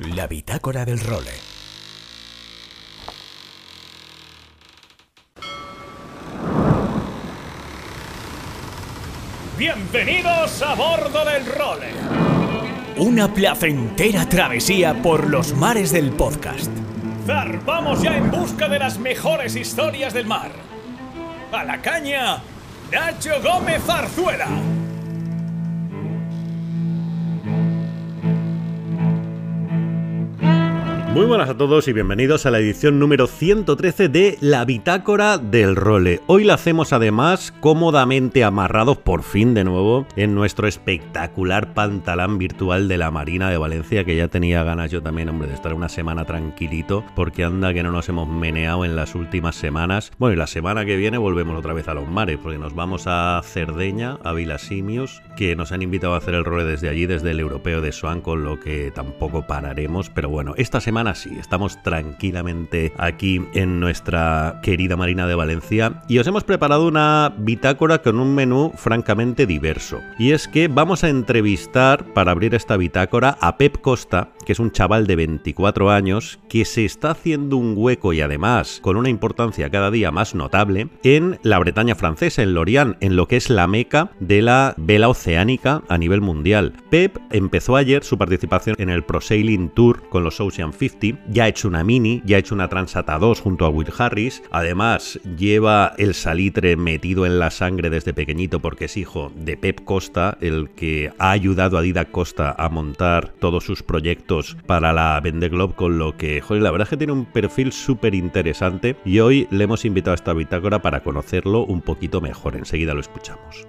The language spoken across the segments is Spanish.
La bitácora del role. Bienvenidos a bordo del role. Una placentera travesía por los mares del podcast. Zar, vamos ya en busca de las mejores historias del mar. A la caña, Nacho Gómez Arzuela. Muy buenas a todos y bienvenidos a la edición número 113 de La Bitácora del Role. Hoy la hacemos además cómodamente amarrados por fin de nuevo en nuestro espectacular pantalán virtual de la Marina de Valencia que ya tenía ganas yo también, hombre, de estar una semana tranquilito porque anda que no nos hemos meneado en las últimas semanas. Bueno, y la semana que viene volvemos otra vez a los mares porque nos vamos a Cerdeña, a Vilasimius que nos han invitado a hacer el role desde allí, desde el europeo de Swan, con lo que tampoco pararemos. Pero bueno, esta semana Estamos tranquilamente aquí en nuestra querida Marina de Valencia y os hemos preparado una bitácora con un menú francamente diverso. Y es que vamos a entrevistar, para abrir esta bitácora, a Pep Costa, que es un chaval de 24 años que se está haciendo un hueco y además con una importancia cada día más notable en la Bretaña francesa, en Lorient, en lo que es la meca de la vela oceánica a nivel mundial. Pep empezó ayer su participación en el Pro Sailing Tour con los Ocean 50, ya ha hecho una mini, ya ha hecho una Transata 2 junto a Will Harris, además lleva el salitre metido en la sangre desde pequeñito porque es hijo de Pep Costa, el que ha ayudado a Dida Costa a montar todos sus proyectos para la Vende Globe, con lo que, joder, la verdad es que tiene un perfil súper interesante y hoy le hemos invitado a esta bitácora para conocerlo un poquito mejor. Enseguida lo escuchamos.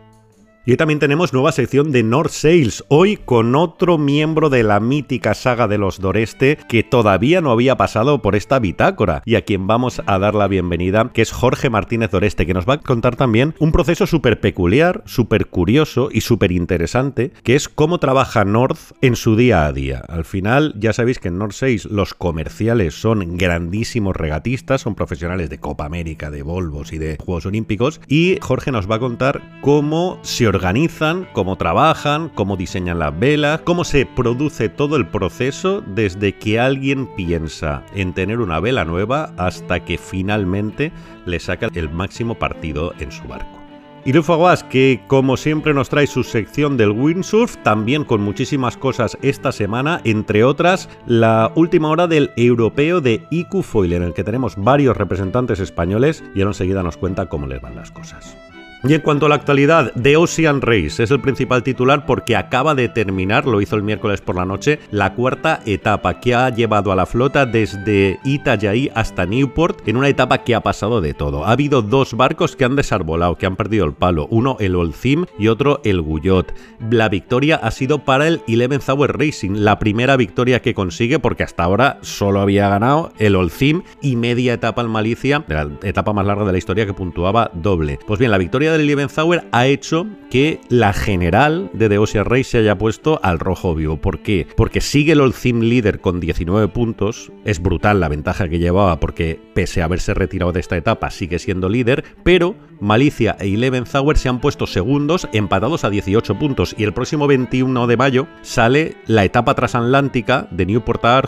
Y también tenemos nueva sección de North Sales, hoy con otro miembro de la mítica saga de los Doreste que todavía no había pasado por esta bitácora y a quien vamos a dar la bienvenida, que es Jorge Martínez Doreste, que nos va a contar también un proceso súper peculiar, súper curioso y súper interesante, que es cómo trabaja North en su día a día. Al final, ya sabéis que en North Sales los comerciales son grandísimos regatistas, son profesionales de Copa América, de Volvos y de Juegos Olímpicos, y Jorge nos va a contar cómo se organiza organizan, cómo trabajan, cómo diseñan las velas, cómo se produce todo el proceso desde que alguien piensa en tener una vela nueva hasta que finalmente le saca el máximo partido en su barco. Irufaguas, que como siempre nos trae su sección del windsurf, también con muchísimas cosas esta semana, entre otras la última hora del europeo de IQ Foil, en el que tenemos varios representantes españoles y ahora enseguida nos cuenta cómo les van las cosas. Y en cuanto a la actualidad, The Ocean Race es el principal titular porque acaba de terminar, lo hizo el miércoles por la noche, la cuarta etapa que ha llevado a la flota desde Itajaí hasta Newport en una etapa que ha pasado de todo. Ha habido dos barcos que han desarbolado, que han perdido el palo, uno el Olcim y otro el Guyot. La victoria ha sido para el Eleven Tower Racing, la primera victoria que consigue porque hasta ahora solo había ganado el Olcim y media etapa al Malicia, la etapa más larga de la historia que puntuaba doble. Pues bien, la victoria de del Liebenzauer ha hecho que la general de Ocean Race se haya puesto al rojo vivo. ¿Por qué? Porque sigue el Old team líder con 19 puntos. Es brutal la ventaja que llevaba porque pese a haberse retirado de esta etapa sigue siendo líder, pero Malicia e Tower se han puesto segundos empatados a 18 puntos y el próximo 21 de mayo sale la etapa transatlántica de Newport a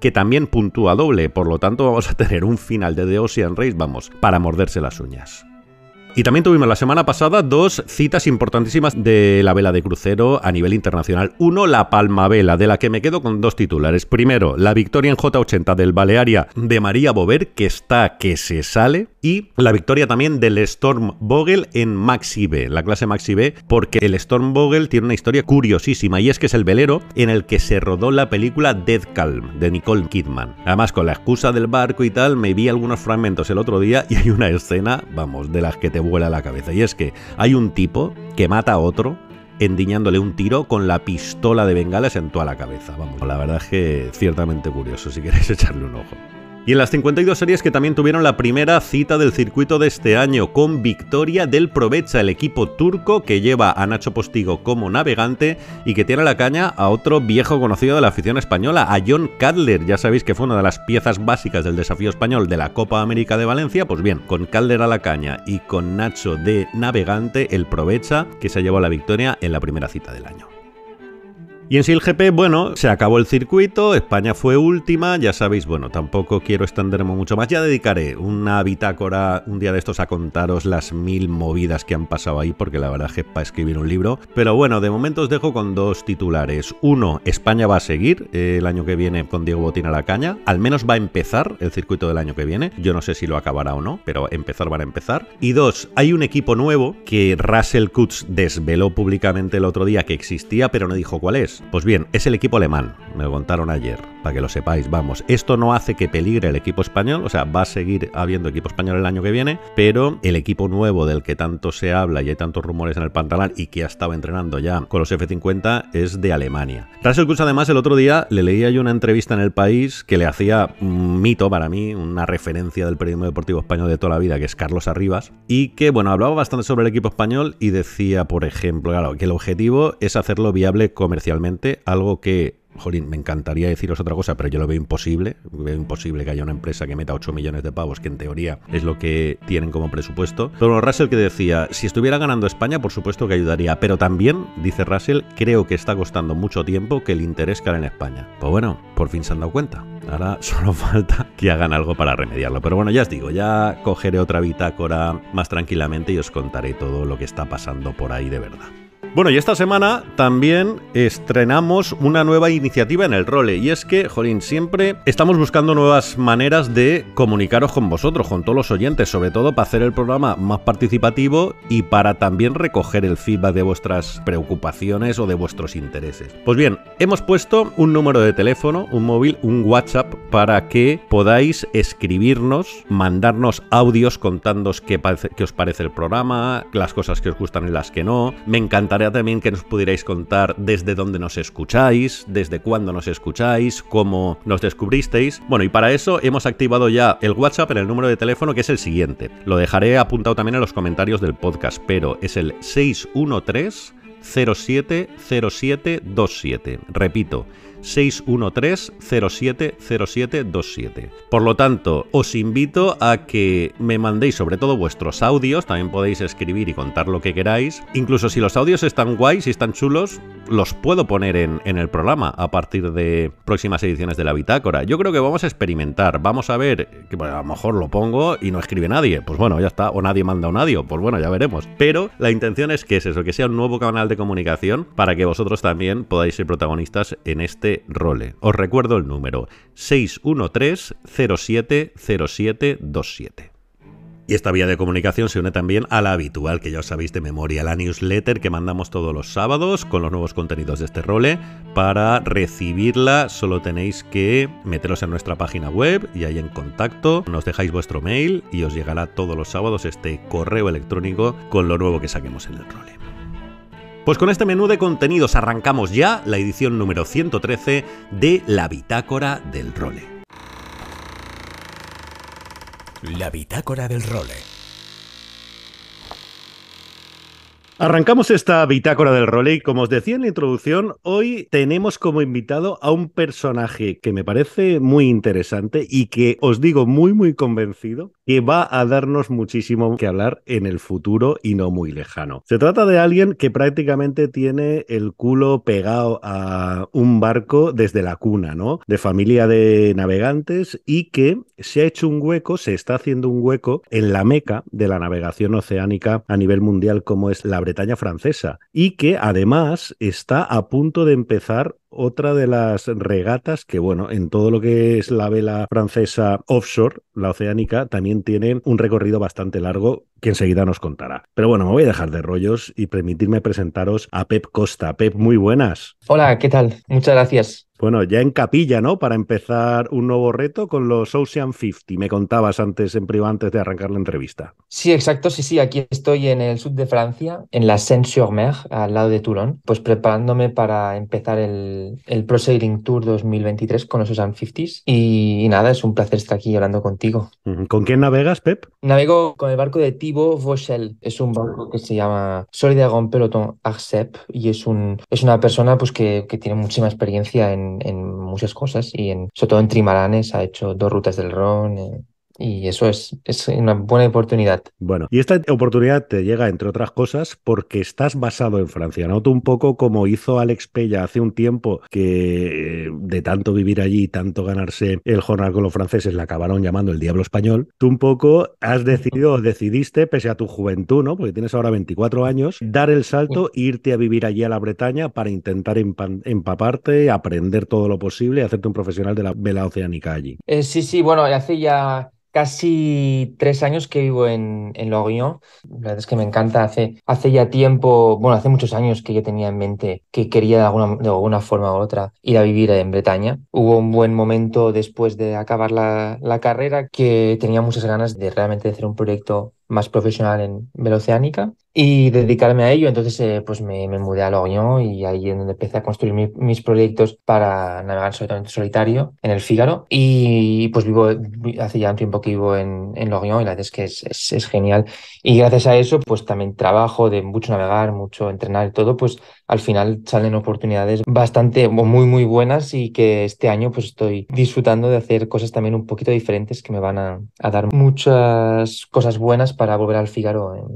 que también puntúa doble, por lo tanto vamos a tener un final de The Ocean Race, vamos, para morderse las uñas. Y también tuvimos la semana pasada dos citas importantísimas de la vela de crucero a nivel internacional. Uno, la Palma Vela, de la que me quedo con dos titulares. Primero, la victoria en J80 del Balearia de María Bover, que está que se sale y la victoria también del Storm Vogel en Maxi B, la clase Maxi B, porque el Storm Vogel tiene una historia curiosísima y es que es el velero en el que se rodó la película Dead Calm de Nicole Kidman. Además, con la excusa del barco y tal, me vi algunos fragmentos el otro día y hay una escena, vamos, de las que te vuela la cabeza. Y es que hay un tipo que mata a otro endiñándole un tiro con la pistola de bengalas en toda la cabeza. Vamos, la verdad es que ciertamente curioso, si queréis echarle un ojo. Y en las 52 series que también tuvieron la primera cita del circuito de este año, con victoria del Provecha, el equipo turco que lleva a Nacho Postigo como navegante y que tiene la caña a otro viejo conocido de la afición española, a John Cadler. Ya sabéis que fue una de las piezas básicas del desafío español de la Copa América de Valencia. Pues bien, con Cadler a la caña y con Nacho de navegante, el Provecha que se llevó la victoria en la primera cita del año. Y en GP, bueno, se acabó el circuito, España fue última, ya sabéis, bueno, tampoco quiero extenderme mucho más, ya dedicaré una bitácora un día de estos a contaros las mil movidas que han pasado ahí, porque la verdad es que para escribir un libro. Pero bueno, de momento os dejo con dos titulares. Uno, España va a seguir eh, el año que viene con Diego Botín a la caña, al menos va a empezar el circuito del año que viene, yo no sé si lo acabará o no, pero empezar van a empezar. Y dos, hay un equipo nuevo que Russell Kutz desveló públicamente el otro día que existía, pero no dijo cuál es. Pues, pues, bien, es el equipo alemán, me lo contaron ayer, para que lo sepáis, vamos. Esto no hace que peligre el equipo español, o sea, va a seguir habiendo equipo español el año que viene, pero el equipo nuevo del que tanto se habla y hay tantos rumores en el pantalón y que ha estado entrenando ya con los F-50 es de Alemania. Russell curso además, el otro día le leía yo una entrevista en El País que le hacía un mito para mí, una referencia del periodismo deportivo español de toda la vida, que es Carlos Arribas, y que, bueno, hablaba bastante sobre el equipo español y decía, por ejemplo, claro, que el objetivo es hacerlo viable comercialmente algo que, jolín, me encantaría deciros otra cosa, pero yo lo veo imposible. Veo imposible que haya una empresa que meta 8 millones de pavos, que en teoría es lo que tienen como presupuesto. Pero Russell que decía, si estuviera ganando España, por supuesto que ayudaría, pero también, dice Russell, creo que está costando mucho tiempo que el interés caiga en España. Pues bueno, por fin se han dado cuenta. Ahora solo falta que hagan algo para remediarlo. Pero bueno, ya os digo, ya cogeré otra bitácora más tranquilamente y os contaré todo lo que está pasando por ahí de verdad. Bueno, y esta semana también estrenamos una nueva iniciativa en el role. Y es que, Jolín, siempre estamos buscando nuevas maneras de comunicaros con vosotros, con todos los oyentes, sobre todo para hacer el programa más participativo y para también recoger el feedback de vuestras preocupaciones o de vuestros intereses. Pues bien, hemos puesto un número de teléfono, un móvil, un WhatsApp para que podáis escribirnos, mandarnos audios contándoos qué, qué os parece el programa, las cosas que os gustan y las que no. Me encanta también que nos pudierais contar desde dónde nos escucháis, desde cuándo nos escucháis, cómo nos descubristeis. Bueno, y para eso hemos activado ya el WhatsApp en el número de teléfono que es el siguiente. Lo dejaré apuntado también en los comentarios del podcast, pero es el 613 070727. Repito, 613-070727. Por lo tanto, os invito a que me mandéis sobre todo vuestros audios, también podéis escribir y contar lo que queráis. Incluso si los audios están guays, y están chulos, los puedo poner en, el programa a partir de próximas ediciones de la bitácora. Yo creo que vamos a experimentar, vamos a ver, que a lo mejor lo pongo y no escribe nadie, pues bueno, ya está, o nadie manda un audio, pues bueno, ya veremos. Pero la intención es que es eso, que sea un nuevo canal de comunicación para que vosotros también podáis ser protagonistas en este Role. Os recuerdo el número 613-070727. Y esta vía de comunicación se une también a la habitual, que ya os sabéis de memoria, la newsletter que mandamos todos los sábados con los nuevos contenidos de este role. Para recibirla solo tenéis que meteros en nuestra página web y ahí en contacto nos dejáis vuestro mail y os llegará todos los sábados este correo electrónico con lo nuevo que saquemos en el role. Pues con este menú de contenidos arrancamos ya la edición número 113 de La Bitácora del Role. La Bitácora del Role. Arrancamos esta bitácora del y Como os decía en la introducción, hoy tenemos como invitado a un personaje que me parece muy interesante y que os digo muy, muy convencido que va a darnos muchísimo que hablar en el futuro y no muy lejano. Se trata de alguien que prácticamente tiene el culo pegado a un barco desde la cuna, ¿no? De familia de navegantes y que se ha hecho un hueco, se está haciendo un hueco en la meca de la navegación oceánica a nivel mundial como es la Bretaña francesa y que además está a punto de empezar otra de las regatas que, bueno, en todo lo que es la vela francesa offshore, la oceánica, también tienen un recorrido bastante largo que enseguida nos contará. Pero bueno, me voy a dejar de rollos y permitirme presentaros a Pep Costa. Pep, muy buenas. Hola, ¿qué tal? Muchas gracias. Bueno, ya en capilla, ¿no? Para empezar un nuevo reto con los Ocean 50. Me contabas antes en privado, antes de arrancar la entrevista. Sí, exacto, sí, sí. Aquí estoy en el sur de Francia, en la Seine-sur-Mer, al lado de Toulon, pues preparándome para empezar el, Pro Sailing Tour 2023 con los Ocean 50 Y, nada, es un placer estar aquí hablando contigo. ¿Con quién navegas, Pep? Navego con el barco de Tim Vosel Es un banco que se llama Solidagon Peloton Arcep y es, un, es una persona pues, que, tiene muchísima experiencia en, muchas cosas y en, sobre todo en trimaranes ha hecho dos rutas del Ron. Y eso es, una buena oportunidad. Bueno, y esta oportunidad te llega, entre otras cosas, porque estás basado en Francia. Noto un poco como hizo Alex Pella hace un tiempo, que eh, de tanto vivir allí, tanto ganarse el jornal con los franceses, la acabaron llamando el diablo español. Tú un poco has decidido, decidiste, pese a tu juventud, ¿no? Porque tienes ahora 24 años, dar el salto e irte a vivir allí a la Bretaña para intentar empaparte, aprender todo lo posible y hacerte un profesional de la vela oceánica allí. Eh, sí, sí, bueno, hace ya casi tres años que vivo en, en Lorient. La verdad es que me encanta. Hace, hace ya tiempo, bueno, hace muchos años que yo tenía en mente que quería de alguna, forma u otra ir a vivir en Bretaña. Hubo un buen momento después de acabar la, la carrera que tenía muchas ganas de realmente hacer un proyecto más profesional en Veloceánica y dedicarme a ello. Entonces, eh, pues me, mudé a Logroño y ahí es donde empecé a construir mis proyectos para navegar solitario en el Fígaro. Y pues vivo, hace ya un tiempo que vivo en, en y la verdad es que es, genial. Y gracias a eso, pues también trabajo de mucho navegar, mucho entrenar y todo, pues al final salen oportunidades bastante, muy, muy buenas y que este año pues estoy disfrutando de hacer cosas también un poquito diferentes que me van a, dar muchas cosas buenas para volver al Fígaro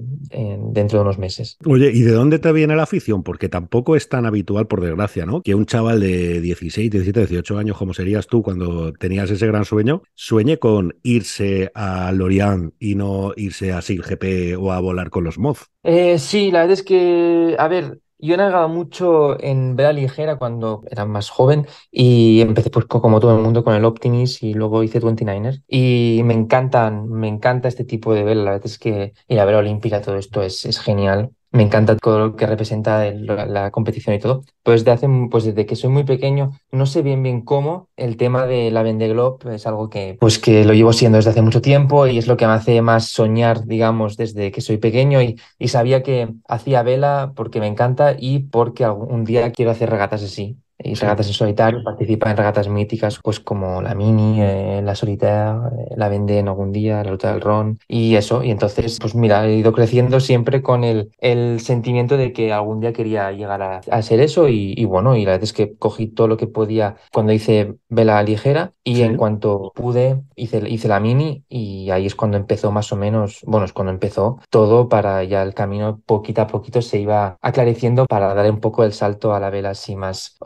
de meses. Oye, ¿y de dónde te viene la afición? Porque tampoco es tan habitual, por desgracia, ¿no? Que un chaval de 16, 17, 18 años, como serías tú cuando tenías ese gran sueño, sueñe con irse a Lorient y no irse a Sir GP o a volar con los MOZ. Eh, sí, la verdad es que, a ver, yo navegaba mucho en vela ligera cuando era más joven y empecé pues como todo el mundo con el Optimist y luego hice 29ers y me encantan, me encanta este tipo de vela, la verdad es que y la vela olímpica, todo esto es, es genial me encanta todo lo que representa la, competición y todo. Pues desde, hace, pues desde que soy muy pequeño, no sé bien bien cómo, el tema de la Vendée Globe es algo que, pues que lo llevo siendo desde hace mucho tiempo y es lo que me hace más soñar, digamos, desde que soy pequeño y, y sabía que hacía vela porque me encanta y porque algún día quiero hacer regatas así y regatas en solitario, participa en regatas míticas pues como la Mini, eh, la Solitaire, eh, la vende en algún día, la Ruta del Ron y eso. Y entonces, pues mira, he ido creciendo siempre con el, el sentimiento de que algún día quería llegar a, a ser eso y, y, bueno, y la verdad es que cogí todo lo que podía cuando hice vela ligera y en cuanto pude hice, hice la Mini y ahí es cuando empezó más o menos, bueno, es cuando empezó todo para ya el camino poquito a poquito se iba aclareciendo para dar un poco el salto a la vela así más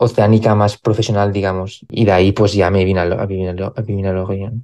más profesional, digamos. Y de ahí pues ya me vine a, lo, a, lo,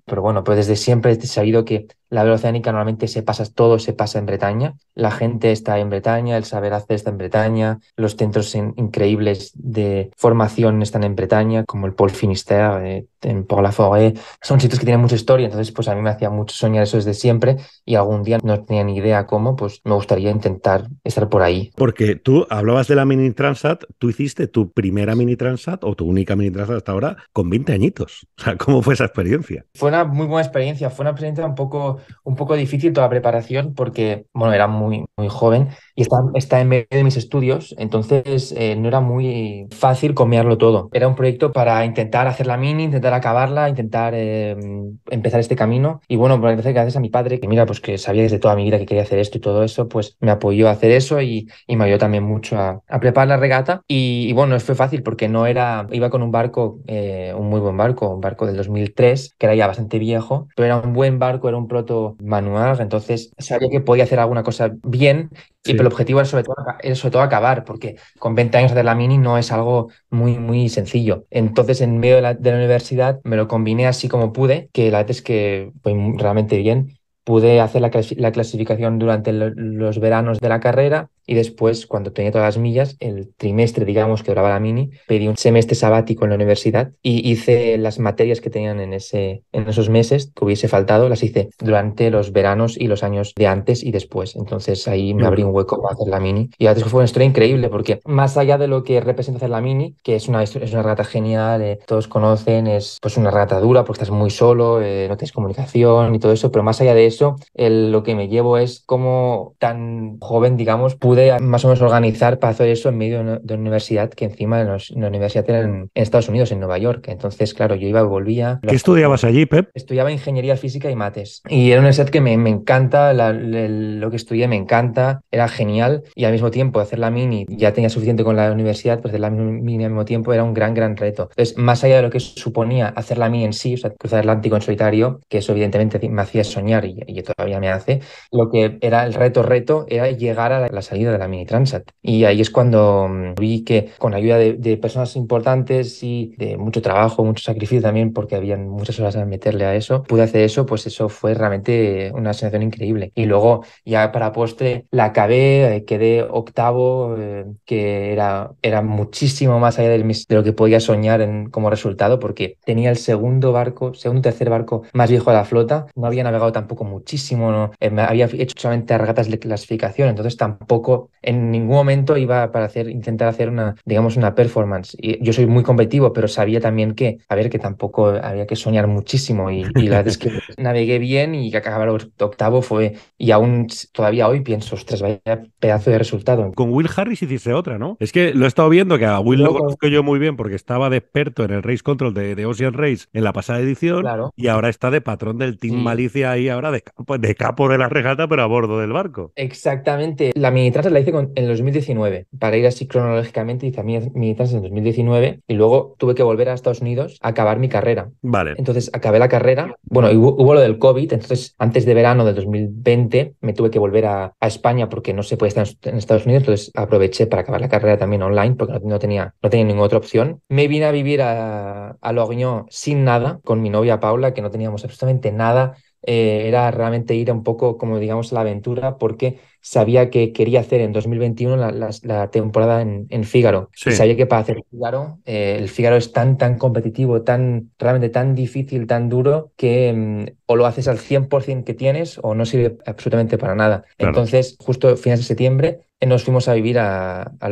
Pero bueno, pues desde siempre he sabido que la velocidad oceánica normalmente se pasa todo, se pasa en Bretaña. La gente está en Bretaña, el saber hacer está en Bretaña, los centros increíbles de formación están en Bretaña, como el Paul Finisterre, eh, en Port la Forêt. Son sitios que tienen mucha historia, entonces pues a mí me hacía mucho soñar eso desde siempre y algún día no tenía ni idea cómo, pues me gustaría intentar estar por ahí. Porque tú hablabas de la mini Transat, tú hiciste tu primera mini Transat o tu única mini Transat hasta ahora con 20 añitos. O sea, ¿cómo fue esa experiencia? Fue una muy buena experiencia, fue una experiencia un poco un poco difícil toda la preparación porque, bueno, era muy, muy joven y está, en medio de mis estudios, entonces eh, no era muy fácil comearlo todo. Era un proyecto para intentar hacer la mini, intentar acabarla, intentar em, empezar este camino. Y bueno, pues, gracias a mi padre, que mira, pues que sabía desde toda mi vida que quería hacer esto y todo eso, pues me apoyó a hacer eso y, y me ayudó también mucho a, preparar la regata. Y, y, bueno, fue fácil porque no era, iba con un barco, eh, un muy buen barco, un barco del 2003, que era ya bastante viejo, pero era un buen barco, era un prototipo manual, entonces sabía que podía hacer alguna cosa bien, y, pero el objetivo era sobre, todo, sobre todo acabar, porque con 20 años de la mini no es algo muy, muy sencillo. Entonces, en medio de la, universidad, me lo combiné así como pude, que la verdad es que fue realmente bien. Pude hacer la clasificación durante los veranos de la carrera, y después, cuando tenía todas las millas, el trimestre, digamos, que duraba la mini, pedí un semestre sabático en la universidad y hice las materias que tenían en, ese, en esos meses que hubiese faltado, las hice durante los veranos y los años de antes y después. Entonces ahí me abrí un hueco para hacer la mini. Y la que fue una historia increíble porque más allá de lo que representa hacer la mini, que es una, es una rata genial, eh, todos conocen, es pues una rata dura porque estás muy solo, eh, no tienes comunicación y todo eso, pero más allá de eso, el, lo que me llevo es cómo tan joven, digamos, pude más o menos organizar para hacer eso en medio de una universidad que encima la la universidad era en, Estados Unidos, en Nueva York. Entonces, claro, yo iba y volvía. ¿Qué estudiabas allí, Pep? Estudiaba ingeniería física y mates. Y era una universidad que me, me encanta, lo que estudié me encanta, era genial. Y al mismo tiempo, hacer la mini, ya tenía suficiente con la universidad, pues hacer la mini al mismo tiempo era un gran, gran reto. Entonces, más allá de lo que suponía hacer la mini en sí, o sea, cruzar el Atlántico en solitario, que eso evidentemente me hacía soñar y, todavía me hace, lo que era el reto, reto, era llegar a la salida de la Mini Transat. Y ahí es cuando mm, vi que con ayuda de, personas importantes y de mucho trabajo, mucho sacrificio también, porque habían muchas horas a meterle a eso, pude hacer eso, pues eso fue realmente una sensación increíble. Y luego ya para postre la acabé, eh, quedé octavo, eh, que era, era muchísimo más allá de, lo que podía soñar en, como resultado, porque tenía el segundo barco, segundo tercer barco más viejo de la flota, no había navegado tampoco muchísimo, no, eh, había hecho solamente regatas de clasificación, entonces tampoco en ningún momento iba para hacer, intentar hacer una, digamos, una performance. Y yo soy muy competitivo, pero sabía también que, a ver, que tampoco había que soñar muchísimo. Y, la verdad es que navegué bien y que acabar octavo fue, y aún todavía hoy pienso, ostras, vaya pedazo de resultado. Con Will Harris hiciste otra, ¿no? Es que lo he estado viendo, que a Will lo conozco yo muy bien porque estaba de experto en el Race Control de, Ocean Race en la pasada edición y ahora está de patrón del Team Malicia ahí ahora de, de capo de la regata, pero a bordo del barco. Exactamente. La mini la hice en el 2019, para ir así cronológicamente, hice mi trans en 2019 y luego tuve que volver a Estados Unidos a acabar mi carrera. Vale. Entonces acabé la carrera, bueno, hubo, hubo lo del COVID, entonces antes de verano del 2020 me tuve que volver a, a España porque no se puede estar en, Estados Unidos, entonces aproveché para acabar la carrera también online porque no, no tenía, no tenía ninguna otra opción. Me vine a vivir a, a sin nada, con mi novia Paula, que no teníamos absolutamente nada. Eh, era realmente ir un poco, como digamos, a la aventura porque sabía que quería hacer en 2021 la, temporada en, Fígaro. sabía que para hacer Fígaro, eh, el Fígaro es tan, tan competitivo, tan, realmente tan difícil, tan duro, que mm, o lo haces al 100% que tienes o no sirve absolutamente para nada. Entonces, justo finales de septiembre, eh, nos fuimos a vivir a, a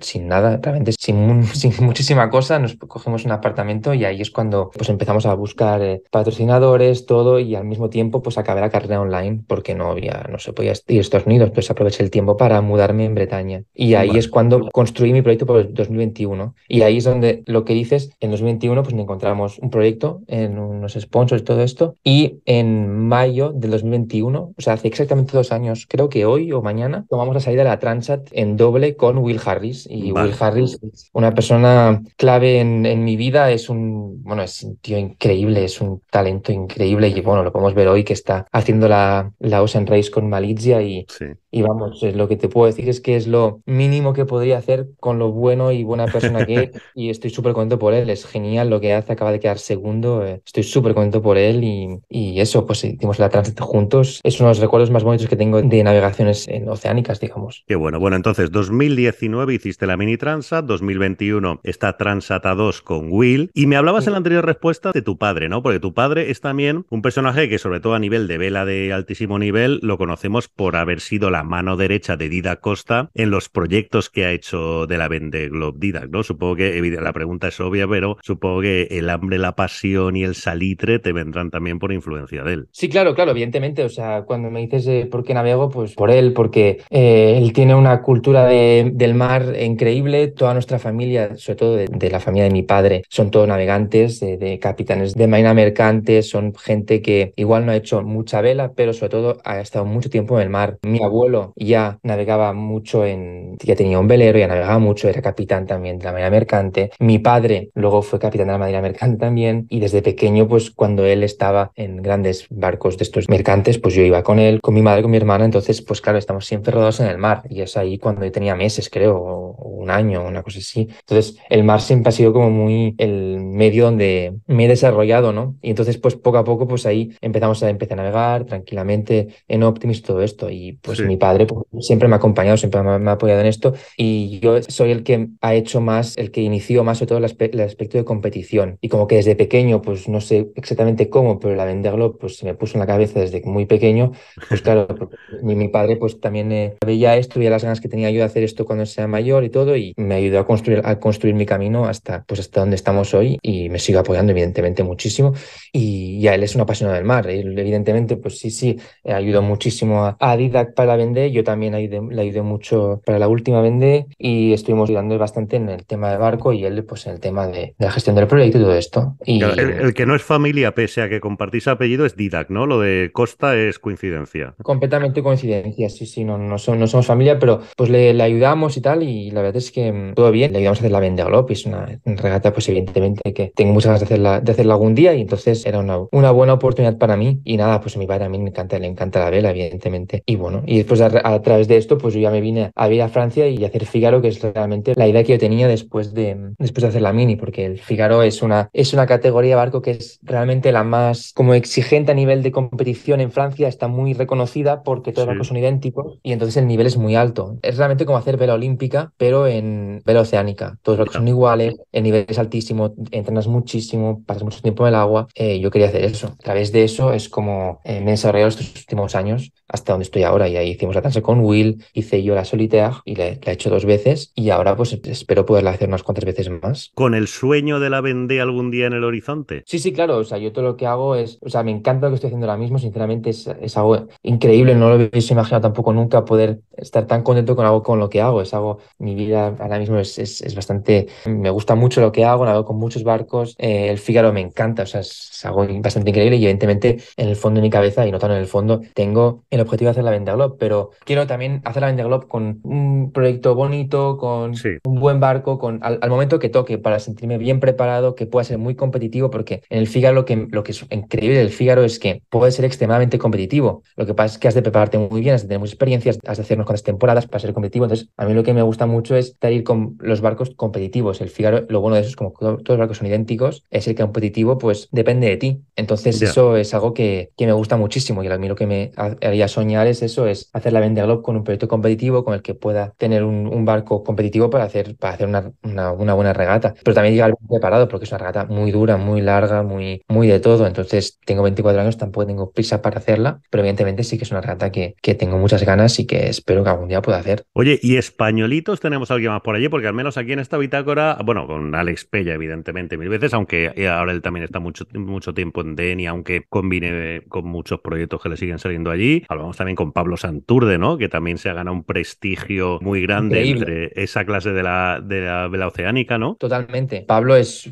sin nada, realmente sin, muchísima cosa, nos cogimos un apartamento y ahí es cuando pues empezamos a buscar eh, patrocinadores, todo, y al mismo tiempo pues acabé la carrera online porque no había, no se podía ir a Estados pues aproveché el tiempo para mudarme en Bretaña. Y ahí es cuando construí mi proyecto por el 2021. Y ahí es donde lo que dices, en 2021 pues encontramos un proyecto, en unos sponsors y todo esto. Y en mayo del 2021, o sea, hace exactamente dos años, creo que hoy o mañana, tomamos la salida de la Transat en doble con Will Harris. Y Will Harris es una persona clave en, en mi vida, es un, bueno, es un tío increíble, es un talento increíble y bueno, lo podemos ver hoy que está haciendo la, la Ocean Race con Malizia y, sí. machine. Y vamos, eh, lo que te puedo decir es que es lo mínimo que podría hacer con lo bueno y buena persona que es. Y estoy súper contento por él. Es genial lo que hace. Acaba de quedar segundo. Eh, estoy súper contento por él. Y, eso, pues eh, hicimos la transit juntos. Es uno de los recuerdos más bonitos que tengo de navegaciones en oceánicas, digamos. Qué bueno. Bueno, entonces, 2019 hiciste la mini transa. 2021 está transata 2 con Will. Y me hablabas en la anterior respuesta de tu padre, ¿no? Porque tu padre es también un personaje que, sobre todo a nivel de vela de altísimo nivel, lo conocemos por haber sido la la mano derecha de Dida Costa en los proyectos que ha hecho de la Vende Globe Didac, ¿no? Supongo que la pregunta es obvia, pero supongo que el hambre, la pasión y el salitre te vendrán también por influencia de él. Sí, claro, claro, evidentemente. O sea, cuando me dices eh, por qué navego, pues por él, porque eh, él tiene una cultura del mar increíble. Toda nuestra familia, sobre todo de, la familia de mi padre, son todos navegantes, eh, de, capitanes de marina mercante, son gente que igual no ha hecho mucha vela, pero sobre todo ha estado mucho tiempo en el mar. Mi abuelo ya navegaba mucho en, ya tenía un velero, ya navegaba mucho, era capitán también de la marina mercante. Mi padre luego fue capitán de la marina mercante también y desde pequeño, pues cuando él estaba en grandes barcos de estos mercantes, pues yo iba con él, con mi madre, con mi hermana, entonces, pues claro, estamos siempre rodados en el mar y es ahí cuando yo tenía meses, creo, o un año, una cosa así. Entonces, el mar siempre ha sido como muy el medio donde me he desarrollado, ¿no? Y entonces, pues poco a poco, pues ahí empezamos a empezar a navegar tranquilamente en Optimus todo esto y pues mi padre pues, siempre me ha acompañado, siempre me ha, apoyado en esto y yo soy el que ha hecho más, el que inició más sobre todo el, aspecto de competición y como que desde pequeño, pues no sé exactamente cómo, pero la venderlo pues se me puso en la cabeza desde muy pequeño, pues claro, mi, mi padre pues también eh, veía esto, y las ganas que tenía yo de hacer esto cuando sea mayor y todo y me ayudó a construir, a construir mi camino hasta pues hasta donde estamos hoy y me sigue apoyando evidentemente muchísimo y ya él es un apasionado del mar, evidentemente pues sí, sí, ayudó muchísimo a, Didac para la yo también le ayudé, mucho para la última Vende y estuvimos ayudando bastante en el tema de barco y él pues en el tema de, la gestión del proyecto y todo esto. Y... el, que no es familia, pese a que compartís apellido, es Didac, ¿no? Lo de Costa es coincidencia. Completamente coincidencia, sí, sí, no, no, son, no somos familia, pero pues le, ayudamos y tal y la verdad es que mm, todo bien, le ayudamos a hacer la Vende Globe, es una regata pues evidentemente que tengo muchas ganas de hacerla, de algún día y entonces era una, una buena oportunidad para mí y nada, pues a mi padre a mí me encanta, le encanta la vela, evidentemente. Y bueno, y después pues, a, través de esto, pues yo ya me vine a ir a Francia y hacer Figaro, que es realmente la idea que yo tenía después de, después de hacer la Mini, porque el Figaro es una, es una categoría de barco que es realmente la más como exigente a nivel de competición en Francia, está muy reconocida porque todos los barcos son idénticos y entonces el nivel es muy alto. Es realmente como hacer vela olímpica, pero en vela oceánica. Todos los barcos son iguales, el nivel es altísimo, entrenas muchísimo, pasas mucho tiempo en el agua. Eh, yo quería hacer eso. A través de eso es como eh, me he desarrollado estos últimos años hasta donde estoy ahora y ahí hicimos la con Will, hice yo la solitaire y la, he hecho dos veces y ahora pues espero poderla hacer unas cuantas veces más. ¿Con el sueño de la vender algún día en el horizonte? Sí, sí, claro, o sea, yo todo lo que hago es, o sea, me encanta lo que estoy haciendo ahora mismo, sinceramente es, algo increíble, no lo hubiese imaginado tampoco nunca poder estar tan contento con algo con lo que hago, es algo, mi vida ahora mismo es, bastante, me gusta mucho lo que hago, hago con muchos barcos, eh, el Fígaro me encanta, o sea, es algo bastante increíble y evidentemente en el fondo de mi cabeza y no tan en el fondo tengo el objetivo de hacer la venta global. pero quiero también hacer la Globe con un proyecto bonito, con un buen barco, con al, momento que toque, para sentirme bien preparado, que pueda ser muy competitivo, porque en el Fígaro lo que, lo que es increíble del Fígaro es que puede ser extremadamente competitivo. Lo que pasa es que has de prepararte muy bien, has de tener muchas experiencias, has de hacernos con las temporadas para ser competitivo. Entonces, a mí lo que me gusta mucho es salir con los barcos competitivos. El Fígaro, lo bueno de eso es como todos los barcos son idénticos, es el competitivo, pues depende de ti. Entonces, eso es algo que, que me gusta muchísimo y a mí lo que me haría soñar es eso, es hacer la Vendée globe con un proyecto competitivo con el que pueda tener un, barco competitivo para hacer, para hacer una, buena regata. Pero también algo preparado porque es una regata muy dura, muy larga, muy, muy de todo. Entonces tengo 24 años, tampoco tengo prisa para hacerla, pero evidentemente sí que es una regata que, tengo muchas ganas y que espero que algún día pueda hacer. Oye, ¿y españolitos tenemos alguien más por allí? Porque al menos aquí en esta bitácora, bueno, con Alex Pella evidentemente mil veces, aunque ahora él también está mucho, mucho tiempo en DENI, aunque combine con muchos proyectos que le siguen saliendo allí. Hablamos también con Pablo Santú ¿no? Que también se ha ganado un prestigio muy grande entre esa clase de la, de la vela oceánica, ¿no? Totalmente. Pablo es,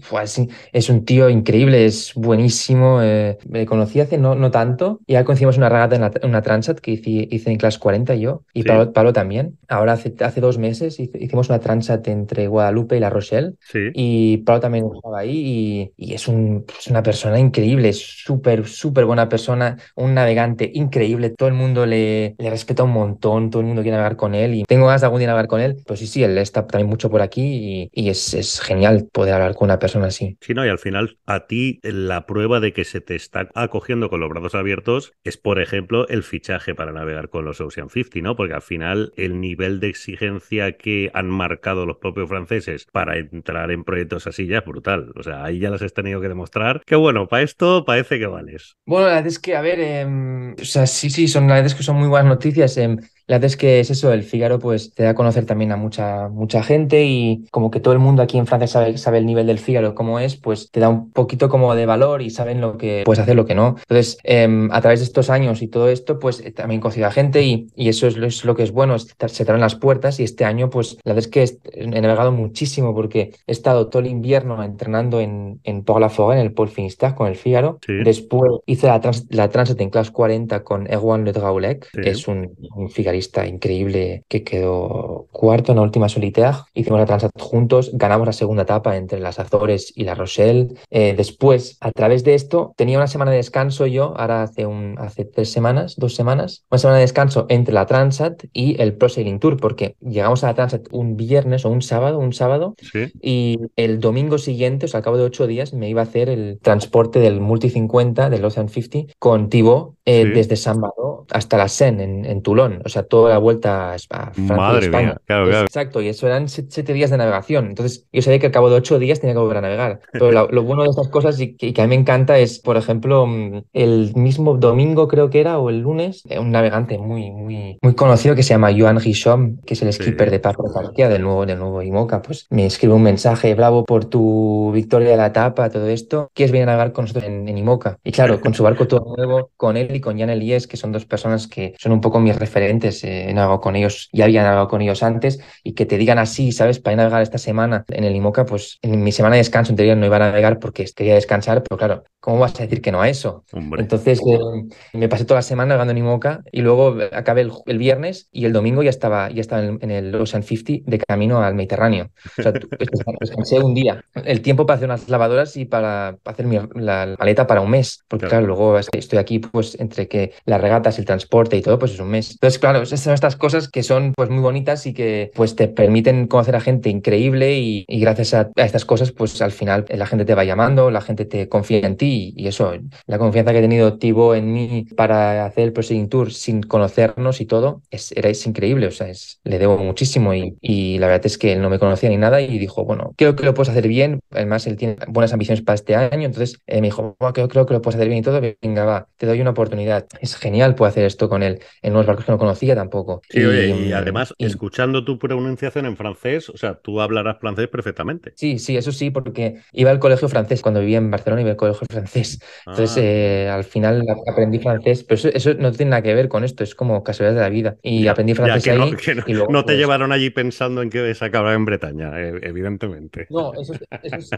es un tío increíble, es buenísimo. Eh, me conocí hace no, no tanto y ya conocimos una regata, en una Transat que hice, hice, en clase 40 yo y Pablo, también. Ahora hace, hace dos meses hicimos una Transat entre Guadalupe y La Rochelle y Pablo también jugaba ahí y, y es, un, una persona increíble, es súper, súper buena persona, un navegante increíble, todo el mundo le, le que está un montón, todo el mundo quiere navegar con él y tengo ganas de algún día navegar con él, pues sí, sí, él está también mucho por aquí y, es, genial poder hablar con una persona así. Sí, no, y al final a ti la prueba de que se te está acogiendo con los brazos abiertos es, por ejemplo, el fichaje para navegar con los Ocean 50, ¿no? Porque al final el nivel de exigencia que han marcado los propios franceses para entrar en proyectos así ya es brutal. O sea, ahí ya las has tenido que demostrar que bueno, para esto parece que vales. Bueno, la verdad es que, a ver, em, o sea, sí, sí, son la verdad que son muy buenas noticias sim La verdad es que es eso, el Fígaro pues te da a conocer también a mucha, mucha gente y como que todo el mundo aquí en Francia sabe, sabe el nivel del Fígaro cómo es, pues te da un poquito como de valor y saben lo que puedes hacer, lo que no. Entonces, em, a través de estos años y todo esto, pues eh, también conocido a gente y, y eso es lo, es lo, que es bueno, es, se traen las puertas y este año pues la verdad es que he navegado muchísimo porque he estado todo el invierno entrenando en, en Port la Foga, en el Paul Finistère con el Fígaro Después hice la, trans, la Transit en clase 40 con Erwan Le Draoulec, que es un, un increíble que quedó cuarto en la última solitaire. Hicimos la Transat juntos, ganamos la segunda etapa entre las Azores y la Rochelle. Eh, después, a través de esto, tenía una semana de descanso yo, ahora hace, un, hace tres semanas, dos semanas, una semana de descanso entre la Transat y el Pro Sailing Tour, porque llegamos a la Transat un viernes o un sábado, un sábado, y el domingo siguiente, o sea, al cabo de ocho días, me iba a hacer el transporte del Multi 50, del Ocean 50, con Tibo eh, desde San hasta la Sen en, en Toulon. O sea, toda la vuelta a, Francia, Madre España. claro, claro. Exacto, y eso eran siete días de navegación. Entonces, yo sabía que al cabo de ocho días tenía que volver a navegar. Pero lo, bueno de estas cosas y que, a mí me encanta es, por ejemplo, mm, el mismo domingo, creo que era, o el lunes, eh, un navegante muy, muy, muy conocido que se llama Joan Gishom, que es el skipper de Paco del nuevo, del nuevo Imoca, pues me escribe un mensaje, bravo por tu victoria de la etapa, todo esto. ¿Quieres venir a navegar con nosotros en, Imoca? Y claro, con su barco todo nuevo, con él y con Jan Elies, que son dos personas que son un poco mis referentes antes, he eh, navegado con ellos, ya había navegado con ellos antes, y que te digan así, ¿sabes? Para ir a navegar esta semana en el IMOCA, pues en mi semana de descanso en teoría no iba a navegar porque quería descansar, pero claro, ¿cómo vas a decir que no a eso? Entonces eh, me pasé toda la semana navegando en IMOCA y luego acabé el, viernes y el domingo ya estaba, ya estaba en, el Ocean 50 de camino al Mediterráneo. O sea, pues, descansé un día. El tiempo para hacer unas lavadoras y para, hacer la, maleta para un mes, porque claro. claro, luego estoy aquí pues entre que las regatas, el transporte y todo, pues es un mes. Entonces, claro, pues esas son estas cosas que son pues muy bonitas y que pues te permiten conocer a gente increíble y, gracias a, estas cosas pues al final eh, la gente te va llamando, la gente te confía en ti y, eso, la confianza que ha tenido Tibo en mí para hacer el Proceeding Tour sin conocernos y todo, es, era, increíble, o sea, es, le debo muchísimo y, la verdad es que él no me conocía ni nada y dijo, bueno, creo que lo puedes hacer bien, además él tiene buenas ambiciones para este año, entonces eh, me dijo, creo, creo que lo puedes hacer bien y todo, venga, va, te doy una oportunidad, es genial, puedo hacer esto con él en unos barcos que no conocía, tampoco. y, mm, además, escuchando tu pronunciación en francés, o sea, tú hablarás francés perfectamente. Sí, sí, eso sí, porque iba al colegio francés cuando vivía en Barcelona, iba al colegio francés. Ah. Entonces, eh, al final aprendí francés, pero eso, no tiene nada que ver con esto, es como casualidad de la vida. Y aprendí francés ahí. No, y no te pues llevaron allí pensando en que se en Bretaña, eh, evidentemente. No, eso,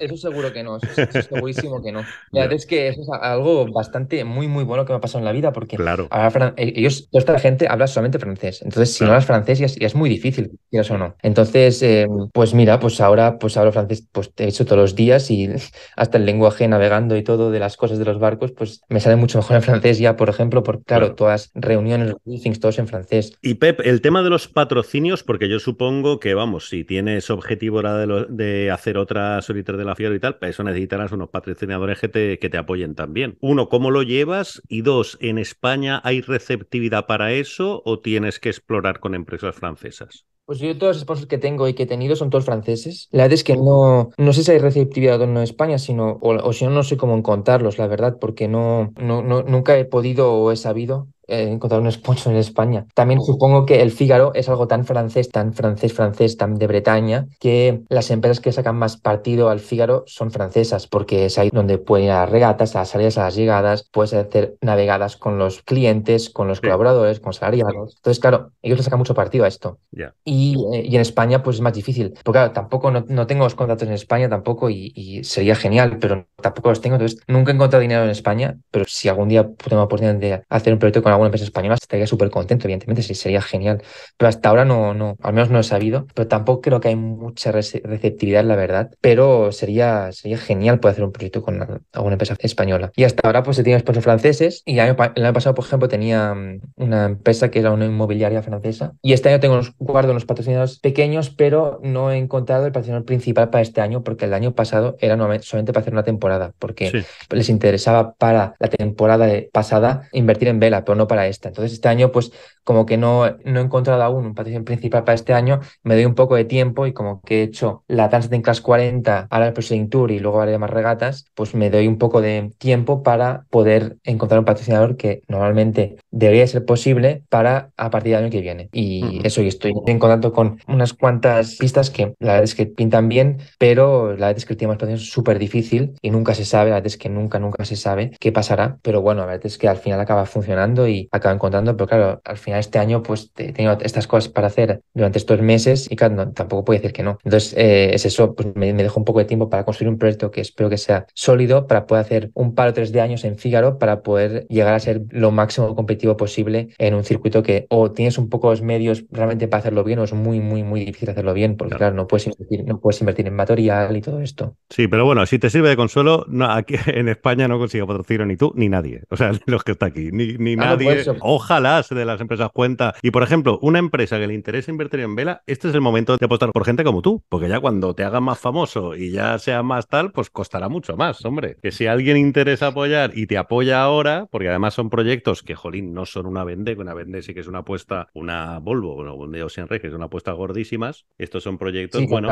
eso, seguro que no, eso, es segurísimo que no. La verdad es que es algo bastante muy, muy bueno que me ha pasado en la vida, porque claro. Eh, ellos, toda esta gente habla solamente francés francés. Entonces, si no hablas francés, ya es, muy difícil, quieras o no. Entonces, eh, pues mira, pues ahora pues hablo francés, pues he hecho todos los días y hasta el lenguaje navegando y todo de las cosas de los barcos, pues me sale mucho mejor en francés ya, por ejemplo, porque claro, todas reuniones, todos en francés. Y Pep, el tema de los patrocinios, porque yo supongo que, vamos, si tienes objetivo ahora de, hacer otra solitaria de la fiera y tal, pues eso necesitarás unos patrocinadores que te, que te apoyen también. Uno, ¿cómo lo llevas? Y dos, ¿en España hay receptividad para eso o tienes que explorar con empresas francesas? Pues yo todos los sponsors que tengo y que he tenido son todos franceses. La verdad es que no, no sé si hay receptividad o no en España, sino, o, si no, no sé cómo encontrarlos, la verdad, porque no, no, nunca he podido o he sabido eh, encontrar un sponsor en España. También supongo que el Fígaro es algo tan francés, tan francés, francés, tan de Bretaña, que las empresas que sacan más partido al Fígaro son francesas, porque es ahí donde pueden ir a las regatas, a las salidas, a las llegadas, puedes hacer navegadas con los clientes, con los colaboradores, con salariados. Entonces, claro, ellos le sacan mucho partido a esto. Eh, y, en España, pues es más difícil. Porque claro, tampoco no, tengo los contratos en España tampoco y, y, sería genial, pero tampoco los tengo. Entonces, nunca he encontrado dinero en España, pero si algún día tengo la oportunidad de hacer un proyecto con alguna empresa española estaría súper contento, evidentemente, sí, sería genial. Pero hasta ahora no, no, al menos no he sabido, pero tampoco creo que hay mucha receptividad, la verdad. Pero sería, sería genial poder hacer un proyecto con alguna empresa española. Y hasta ahora, pues se tenido sponsors franceses y el año, pasado, por ejemplo, tenía mm, una empresa que era una inmobiliaria francesa y este año tengo unos, guardo unos patrocinadores pequeños, pero no he encontrado el patrocinador principal para este año porque el año pasado era solamente para hacer una temporada, porque les interesaba para la temporada pasada invertir en vela, pero no para esta. Entonces, este año, pues como que no, no he encontrado aún un patrocinador principal para este año, me doy un poco de tiempo y como que he hecho la en Class 40, ahora el Proceeding Tour y luego haré más regatas, pues me doy un poco de tiempo para poder encontrar un patrocinador que normalmente debería ser posible para a partir del año que viene. Y eso, y estoy en contacto con unas cuantas pistas que la verdad es que pintan bien, pero la verdad es que el tema es súper difícil y nunca se sabe, la verdad es que nunca, nunca se sabe qué pasará, pero bueno, la verdad es que al final acaba funcionando y acaba encontrando, pero claro, al final este año pues he tenido estas cosas para hacer durante estos meses y claro, tampoco puedo decir que no. Entonces, eh, es eso, pues me, me dejó un poco de tiempo para construir un proyecto que espero que sea sólido, para poder hacer un par o tres de años en Fígaro, para poder llegar a ser lo máximo competitivo posible en un circuito que o tienes un poco los medios realmente para hacerlo bien o es muy, muy, muy difícil hacerlo bien, porque claro, no, puedes invertir, no puedes invertir en material y todo esto. Sí, pero bueno, si te sirve de consuelo, aquí en España no consigo patrocinio ni tú ni nadie, o sea, los que está aquí, ni, nadie. Ojalá de las empresas cuenta. Y por ejemplo, una empresa que le interesa invertir en vela, este es el momento de apostar por gente como tú, porque ya cuando te haga más famoso y ya sea más tal, pues costará mucho más, hombre. Que si alguien interesa apoyar y te apoya ahora, porque además son proyectos que, jolín, no son una vende, que una vende sí que es una apuesta, una Volvo, bueno, un Ocean Rey, que es una apuesta gordísimas. Estos son proyectos, bueno,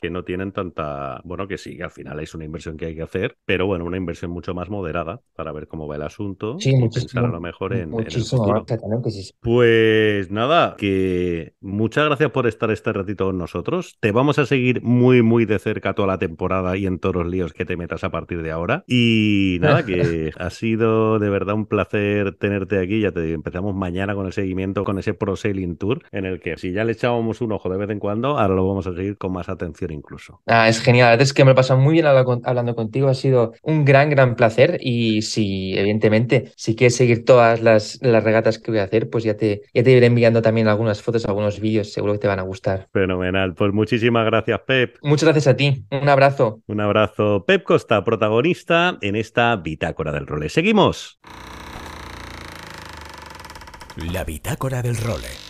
que, no tienen tanta, bueno, que sí, que al final es una inversión que hay que hacer, pero bueno, una inversión mucho más moderada para ver cómo va el asunto y pensar a lo mejor en, el futuro. que si pues nada, que muchas gracias por estar este ratito con nosotros. Te vamos a seguir muy, muy de cerca toda la temporada y en todos los líos que te metas a partir de ahora. Y nada, que ha sido de verdad un placer tenerte aquí. Ya te empezamos mañana con el seguimiento, con ese Pro Sailing Tour, en el que si ya le echábamos un ojo de vez en cuando, ahora lo vamos a seguir con más atención incluso. Ah, es genial. La verdad es que me lo he pasado muy bien hablando contigo. Ha sido un gran, gran placer. Y si, evidentemente, si quieres seguir todas las regatas que voy a hacer, pues ya ya te, iré enviando también algunas fotos, algunos vídeos, seguro que te van a gustar. Fenomenal, pues muchísimas gracias Pep. Muchas gracias a ti, un abrazo. Un abrazo. Pep Costa, protagonista en esta Bitácora del Role. Seguimos. La Bitácora del Role.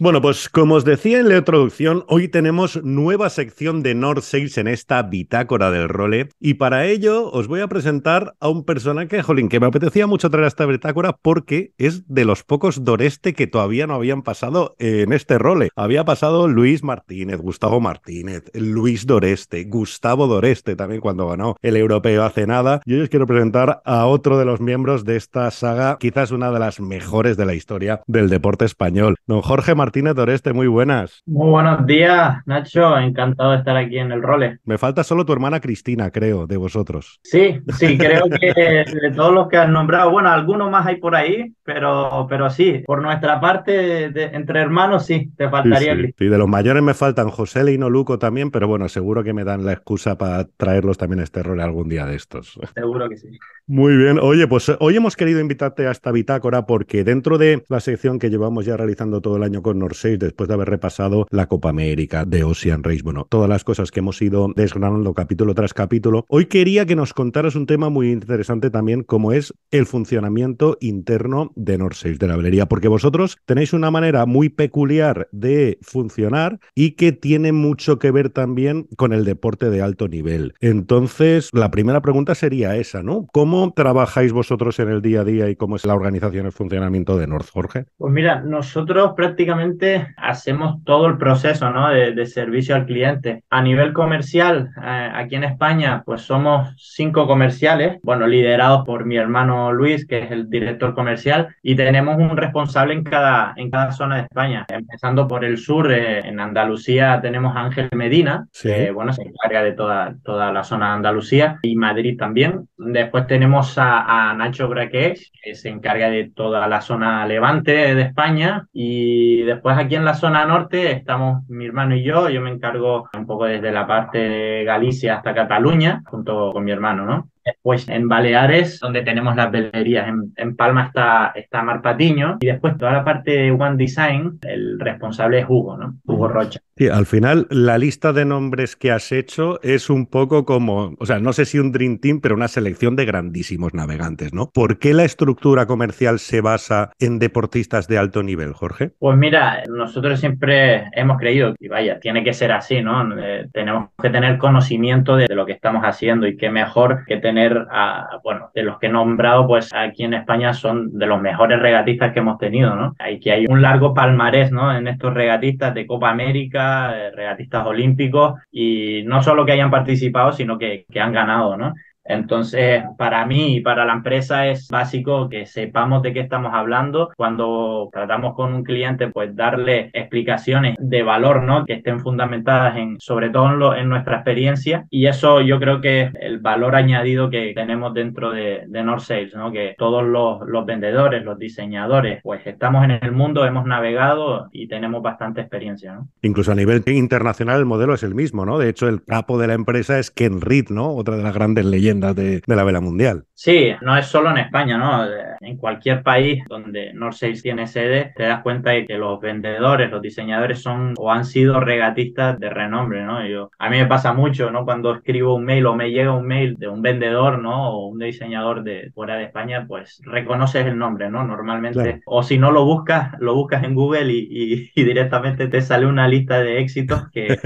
Bueno, pues como os decía en la introducción, hoy tenemos nueva sección de North 6 en esta bitácora del role. Y para ello os voy a presentar a un personaje, jolín, que me apetecía mucho traer a esta bitácora porque es de los pocos doreste que todavía no habían pasado en este role. Había pasado Luis Martínez, Gustavo Martínez, Luis Doreste, Gustavo Doreste también cuando ganó el europeo hace nada. Y hoy os quiero presentar a otro de los miembros de esta saga, quizás una de las mejores de la historia del deporte español, don Jorge Martínez. Martínez Doreste, muy buenas. Muy buenos días, Nacho, encantado de estar aquí en el Role. Me falta solo tu hermana Cristina, creo, de vosotros. Sí, sí, creo que de todos los que has nombrado, bueno, algunos más hay por ahí, pero, pero sí, por nuestra parte, entre hermanos, sí, te faltaría. Sí, de los mayores me faltan José Leino Luco también, pero bueno, seguro que me dan la excusa para traerlos también a este Role algún día de estos. Seguro que sí. Muy bien, oye, pues eh, hoy hemos querido invitarte a esta bitácora porque dentro de la sección que llevamos ya realizando todo el año con Honor 6 después de haber repasado la Copa América, de Ocean Race, bueno, todas las cosas que hemos ido desgranando capítulo tras capítulo. Hoy quería que nos contaras un tema muy interesante también, como es el funcionamiento interno de Nor6 de la velería, porque vosotros tenéis una manera muy peculiar de funcionar y que tiene mucho que ver también con el deporte de alto nivel. Entonces, la primera pregunta sería esa, ¿no? ¿Cómo trabajáis vosotros en el día a día y cómo es la organización, el funcionamiento de North, Jorge? Pues mira, nosotros prácticamente hacemos todo el proceso de, servicio al cliente. A nivel comercial, eh, aquí en España, pues somos cinco comerciales, bueno, liderados por mi hermano Luis, que es el director comercial, y tenemos un responsable en cada, en cada zona de España. Empezando por el sur, eh, en Andalucía tenemos a Ángel Medina, que bueno, se encarga de toda, toda la zona de Andalucía, y Madrid también. Después tenemos a, Nacho Braquez, que se encarga de toda la zona levante de España, y después pues aquí en la zona norte estamos mi hermano y yo, yo me encargo un poco desde la parte de Galicia hasta Cataluña, junto con mi hermano, ¿no? Después en Baleares, donde tenemos las velerías. En, Palma está, está Mar Patiño. Y después toda la parte de One Design, el responsable es Hugo, ¿no? Hugo Rocha. Sí, al final la lista de nombres que has hecho es un poco como, o sea, no sé si un Dream Team, pero una selección de grandísimos navegantes, ¿no? ¿Por qué la estructura comercial se basa en deportistas de alto nivel, Jorge? Pues mira, nosotros siempre hemos creído, que vaya, tiene que ser así, ¿no? Eh, tenemos que tener conocimiento de, lo que estamos haciendo y qué mejor que tener tener a, bueno, de los que he nombrado, pues aquí en España son de los mejores regatistas que hemos tenido, ¿no? Hay que hay un largo palmarés, ¿no? En estos regatistas de Copa América, eh, regatistas olímpicos, y no solo que hayan participado, sino que, que han ganado, ¿no? Entonces, para mí y para la empresa es básico que sepamos de qué estamos hablando cuando tratamos con un cliente, pues darle explicaciones de valor, ¿no? Que estén fundamentadas en, sobre todo en, nuestra experiencia. Y eso yo creo que es el valor añadido que tenemos dentro de, North Sales, ¿no? Que todos los, los vendedores, los diseñadores, pues estamos en el mundo, hemos navegado y tenemos bastante experiencia, ¿no? Incluso a nivel internacional el modelo es el mismo, ¿no? De hecho, el capo de la empresa es Ken Reed, ¿no? Otra de las grandes leyendas de, la vela mundial. Sí, no es solo en España, ¿no? Eh, en cualquier país donde North tiene sede, te das cuenta de que los vendedores, los diseñadores son o han sido regatistas de renombre, ¿no? Yo, a mí me pasa mucho, ¿no? Cuando escribo un mail o me llega un mail de un vendedor, ¿no? O un diseñador de fuera de España, pues reconoces el nombre, ¿no? Normalmente, o si no lo buscas, lo buscas en Google y, directamente te sale una lista de éxitos que,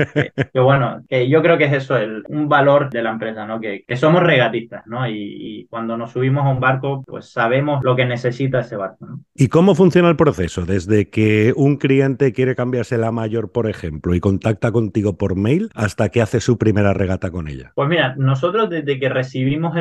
que, bueno, que yo creo que es eso, el, un valor de la empresa, ¿no? Que, que somos regatistas regatistas, ¿no? Y, cuando nos subimos a un barco, pues sabemos lo que necesita ese barco, ¿Y cómo funciona el proceso? Desde que un cliente quiere cambiarse la mayor, por ejemplo, y contacta contigo por mail, hasta que hace su primera regata con ella. Pues mira, nosotros desde que recibimos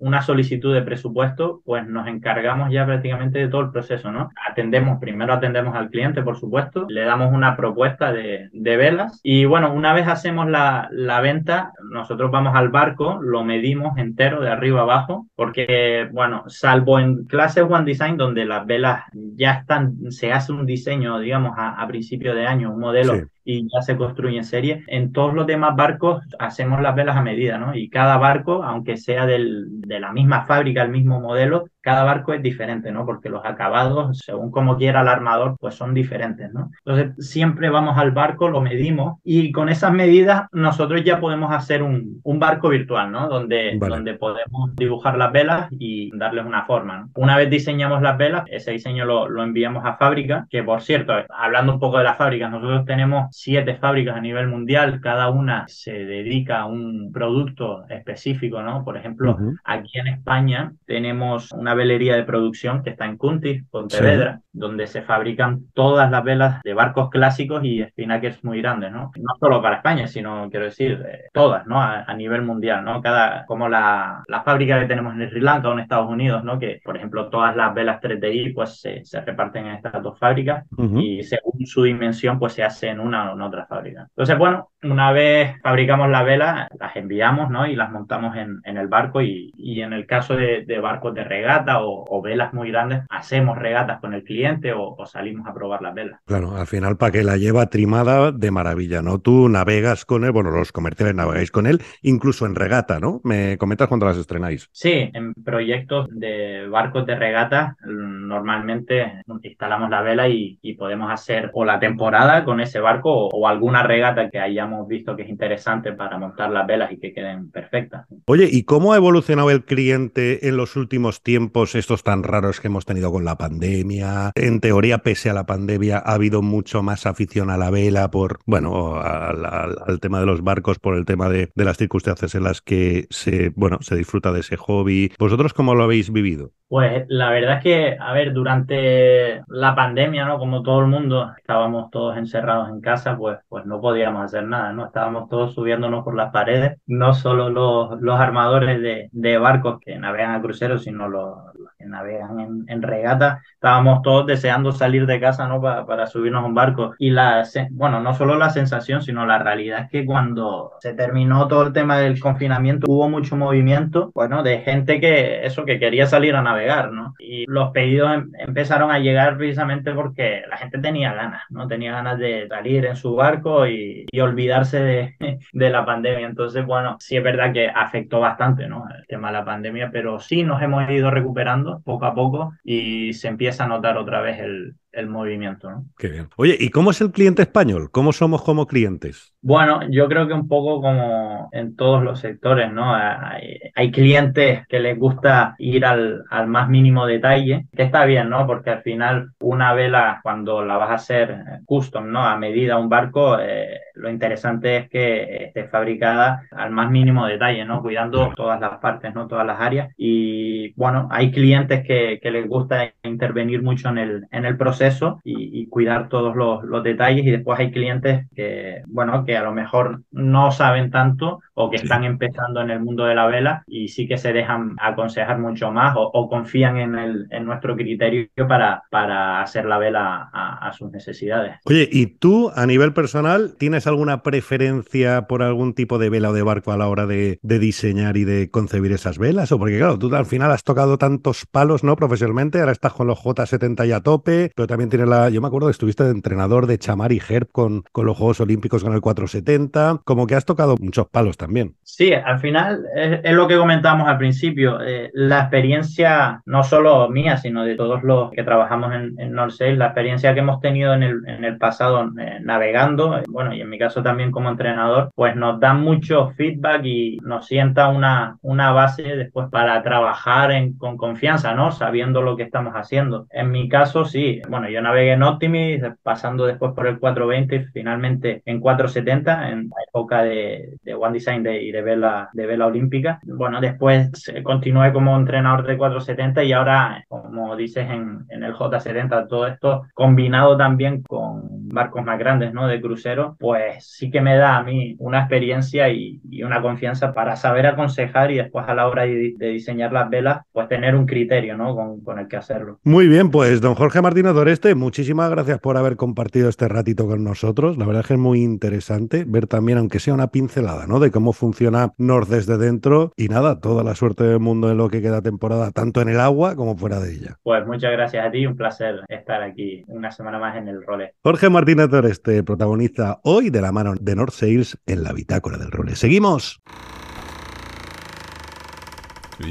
una solicitud de presupuesto, pues nos encargamos ya prácticamente de todo el proceso, ¿no? Atendemos, primero atendemos al cliente, por supuesto, le damos una propuesta de, velas y bueno, una vez hacemos la venta, nosotros vamos al barco, lo medimos entero, de arriba abajo, porque, bueno, salvo en clases One Design, donde las velas ya están, se hace un diseño, digamos, a, principio de año, un modelo y ya se construye en serie. En todos los demás barcos hacemos las velas a medida, ¿no? Y cada barco, aunque sea del, de la misma fábrica, el mismo modelo, cada barco es diferente, ¿no? Porque los acabados, según como quiera el armador, pues son diferentes, ¿no? Entonces, siempre vamos al barco, lo medimos y con esas medidas nosotros ya podemos hacer un, un barco virtual, ¿no? Donde, donde podemos dibujar las velas y darles una forma, ¿no? Una vez diseñamos las velas, ese diseño lo, lo enviamos a fábrica, que por cierto, hablando un poco de las fábricas, nosotros tenemos siete fábricas a nivel mundial, cada una se dedica a un producto específico, ¿no? Por ejemplo, aquí en España tenemos una velería de producción que está en Cuntis, Pontevedra, donde se fabrican todas las velas de barcos clásicos y espinaques muy grandes, ¿no? No solo para España, sino, quiero decir, eh, todas, ¿no? A, nivel mundial, ¿no? Cada, como la, fábrica que tenemos en Sri Lanka o en Estados Unidos, ¿no? Que, por ejemplo, todas las velas 3DI, pues se, reparten en estas dos fábricas y según su dimensión, pues se hacen una en otras fábricas. Entonces, bueno, una vez fabricamos la vela las enviamos y las montamos en, el barco y, en el caso de, barcos de regata o, velas muy grandes, hacemos regatas con el cliente o, salimos a probar las velas. Claro, al final para que la lleva trimada de maravilla, ¿no? Tú navegas con él, bueno, los comerciales navegáis con él, incluso en regata, ¿no? Me comentas cuando las estrenáis. Sí, en proyectos de barcos de regata mm, normalmente instalamos la vela y podemos hacer o la temporada con ese barco o alguna regata que hayamos visto que es interesante para montar las velas y que queden perfectas. Oye, ¿y cómo ha evolucionado el cliente en los últimos tiempos, estos tan raros que hemos tenido con la pandemia? En teoría, pese a la pandemia, ha habido mucho más afición a la vela por, bueno, al, tema de los barcos, por el tema de, las circunstancias en las que se, bueno, se disfruta de ese hobby. ¿Vosotros cómo lo habéis vivido? Pues la verdad es que, a ver, durante la pandemia, ¿no? Como todo el mundo, estábamos todos encerrados en casa pues, pues no podíamos hacer nada, ¿no? Estábamos todos subiéndonos por las paredes, no solo los, los armadores de, barcos que navegan a cruceros, sino los, que navegan en, regata. Estábamos todos deseando salir de casa, ¿no? Para, subirnos a un barco. Y la, bueno, no solo la sensación, sino la realidad es que cuando se terminó todo el tema del confinamiento, hubo mucho movimiento, bueno, de gente que, eso, que quería salir a navegar, ¿no? Y los pedidos em, empezaron a llegar precisamente porque la gente tenía ganas, ¿no? Tenía ganas de salir, en su barco y, olvidarse de, la pandemia. Entonces, bueno, sí es verdad que afectó bastante, ¿no? El tema de la pandemia, pero sí nos hemos ido recuperando poco a poco y se empieza a notar otra vez el, el movimiento. ¿no? Qué bien. Oye, ¿y cómo es el cliente español? ¿Cómo somos como clientes? Bueno, yo creo que un poco como en todos los sectores, ¿no? Ah, hay, clientes que les gusta ir al, al, más mínimo detalle, que está bien, ¿no? Porque al final una vela, cuando la vas a hacer custom, ¿no? A medida un barco, eh, lo interesante es que esté fabricada al más mínimo detalle, ¿no? Cuidando todas las partes, ¿no? Todas las áreas. Y bueno, hay clientes que, que les gusta intervenir mucho en el, en el proceso eso y, cuidar todos los, detalles y después hay clientes que, bueno, que a lo mejor no saben tanto o que están empezando en el mundo de la vela y sí que se dejan aconsejar mucho más o, confían en, el, en nuestro criterio para, para hacer la vela a, sus necesidades. Oye, ¿y tú a nivel personal tienes alguna preferencia por algún tipo de vela o de barco a la hora de, diseñar y de concebir esas velas? O porque claro, tú al final has tocado tantos palos, ¿no? Profesionalmente, ahora estás con los J70 y a tope, pero también tiene la. Yo me acuerdo que estuviste de entrenador de Chamar y Herb con, con los Juegos Olímpicos con el 470. Como que has tocado muchos palos también. Sí, al final es, lo que comentamos al principio. Eh, la experiencia, no solo mía, sino de todos los que trabajamos en, en la experiencia que hemos tenido en el, en el pasado eh, navegando, eh, bueno, y en mi caso también como entrenador, pues nos da mucho feedback y nos sienta una, una base después para trabajar con confianza, ¿no? Sabiendo lo que estamos haciendo. En mi caso, sí. Bueno, bueno, yo navegué en Optimis, pasando después por el 420 y finalmente en 470, en la época de, One Design y de vela, de vela olímpica. Bueno, después eh, continué como entrenador de 470 y ahora, como dices, en, el J70, todo esto combinado también con barcos más grandes, ¿no? De crucero, pues sí que me da a mí una experiencia y, una confianza para saber aconsejar y después a la hora de, diseñar las velas, pues tener un criterio, ¿no? Con, el que hacerlo. Muy bien, pues don Jorge Martínez este, muchísimas gracias por haber compartido este ratito con nosotros. La verdad es que es muy interesante ver también, aunque sea una pincelada, ¿no? De cómo funciona North desde dentro. Y nada, toda la suerte del mundo en lo que queda temporada, tanto en el agua como fuera de ella. Pues muchas gracias a ti, un placer estar aquí una semana más en el role. Jorge Martínez este protagonista hoy de la mano de North Sales en la bitácora del role. Seguimos.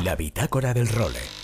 La bitácora del role.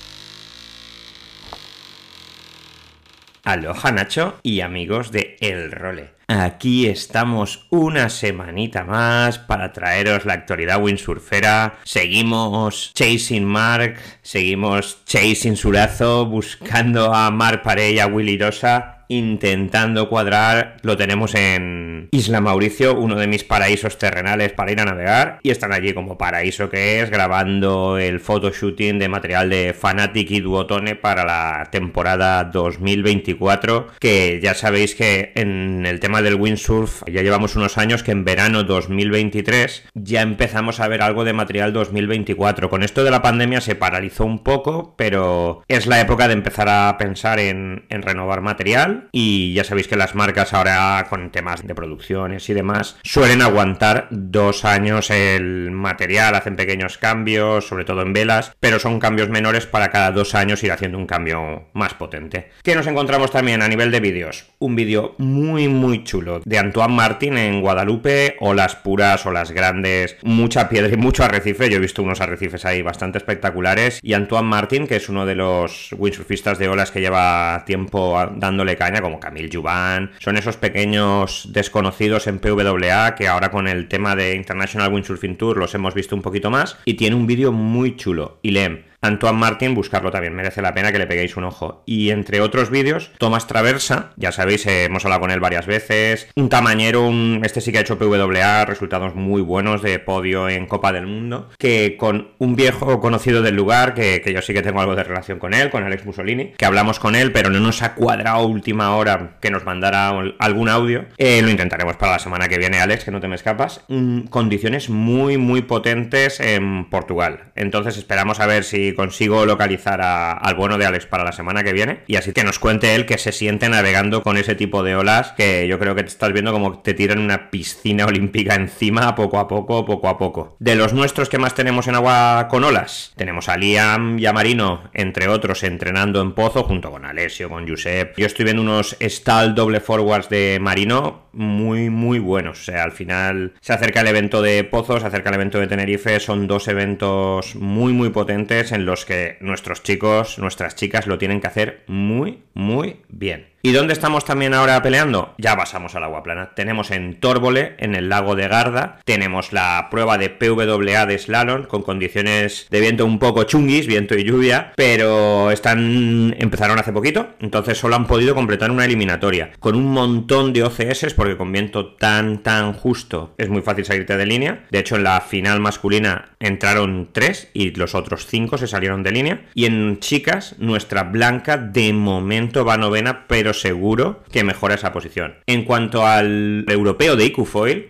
Aloha Nacho y amigos de El Role. Aquí estamos una semanita más para traeros la actualidad windsurfera. Seguimos chasing Mark, seguimos chasing lazo buscando a Mark Parella, Willy Rosa intentando cuadrar. Lo tenemos en Isla Mauricio, uno de mis paraísos terrenales para ir a navegar. Y están allí como paraíso que es, grabando el photoshooting de material de Fanatic y Duotone para la temporada 2024. Que ya sabéis que en el tema del windsurf ya llevamos unos años que en verano 2023 ya empezamos a ver algo de material 2024. Con esto de la pandemia se paralizó un poco, pero es la época de empezar a pensar en, renovar material y ya sabéis que las marcas ahora con temas de producciones y demás suelen aguantar dos años el material, hacen pequeños cambios, sobre todo en velas, pero son cambios menores para cada dos años ir haciendo un cambio más potente. ¿Qué nos encontramos también a nivel de vídeos? Un vídeo muy muy chulo de Antoine Martin en Guadalupe, olas puras, olas grandes, mucha piedra y mucho arrecife, yo he visto unos arrecifes ahí bastante espectaculares y Antoine Martin, que es uno de los windsurfistas de olas que lleva tiempo dándole como Camille Juvan. Son esos pequeños desconocidos en PWA que ahora con el tema de International Windsurfing Tour los hemos visto un poquito más. Y tiene un vídeo muy chulo. Ilem Antoine Martin, buscarlo también, merece la pena que le peguéis un ojo. Y entre otros vídeos, Tomás Traversa, ya sabéis, eh, hemos hablado con él varias veces, un tamañero, este sí que ha hecho PWA, resultados muy buenos de podio en Copa del Mundo, que con un viejo conocido del lugar, que, yo sí que tengo algo de relación con él, con Alex Mussolini, que hablamos con él, pero no nos ha cuadrado última hora que nos mandara algún audio. Eh, lo intentaremos para la semana que viene, Alex, que no te me escapas. Mm, condiciones muy, muy potentes en Portugal. Entonces esperamos a ver si consigo localizar al bueno de Alex para la semana que viene y así que nos cuente él que se siente navegando con ese tipo de olas que yo creo que te estás viendo como te tiran una piscina olímpica encima poco a poco, poco a poco. De los nuestros que más tenemos en agua con olas, tenemos a Liam y a Marino, entre otros, entrenando en pozo junto con Alessio, con Josep. Yo estoy viendo unos stall doble forwards de Marino muy, muy buenos. O sea, al final se acerca el evento de Pozo, se acerca el evento de Tenerife, son dos eventos muy, muy potentes en los que nuestros chicos, nuestras chicas lo tienen que hacer muy, muy bien. ¿Y dónde estamos también ahora peleando? Ya pasamos al agua plana. Tenemos en Tórbole, en el lago de Garda, tenemos la prueba de PWA de slalom con condiciones de viento un poco chunguis, viento y lluvia, pero están empezaron hace poquito, entonces solo han podido completar una eliminatoria con un montón de OCS porque con viento tan tan justo es muy fácil salirte de línea. De hecho, en la final masculina entraron tres y los otros cinco se salieron de línea. Y en chicas, nuestra Blanca de momento va novena, pero seguro que mejora esa posición. En cuanto al europeo de IQ